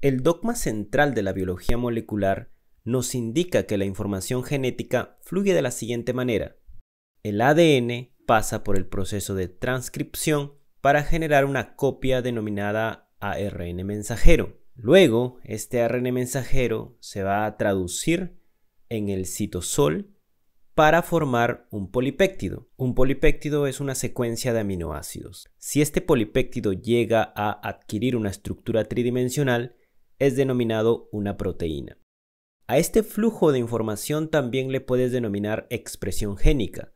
El dogma central de la biología molecular nos indica que la información genética fluye de la siguiente manera. El ADN pasa por el proceso de transcripción para generar una copia denominada ARN mensajero. Luego, este ARN mensajero se va a traducir en el citosol para formar un polipéptido. Un polipéptido es una secuencia de aminoácidos. Si este polipéptido llega a adquirir una estructura tridimensional, es denominado una proteína. A este flujo de información también le puedes denominar expresión génica.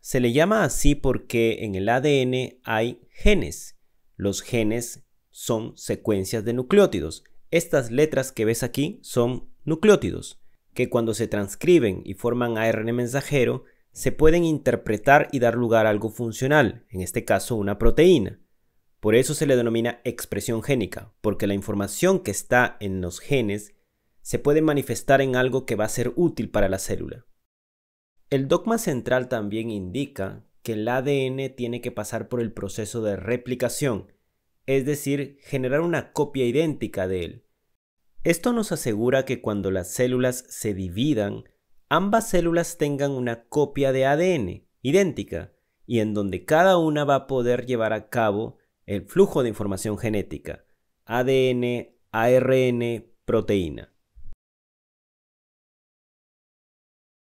Se le llama así porque en el ADN hay genes. Los genes son secuencias de nucleótidos. Estas letras que ves aquí son nucleótidos, que cuando se transcriben y forman ARN mensajero, se pueden interpretar y dar lugar a algo funcional, en este caso una proteína. Por eso se le denomina expresión génica, porque la información que está en los genes se puede manifestar en algo que va a ser útil para la célula. El dogma central también indica que el ADN tiene que pasar por el proceso de replicación, es decir, generar una copia idéntica de él. Esto nos asegura que cuando las células se dividan, ambas células tengan una copia de ADN idéntica y en donde cada una va a poder llevar a cabo el flujo de información genética, ADN, ARN, proteína.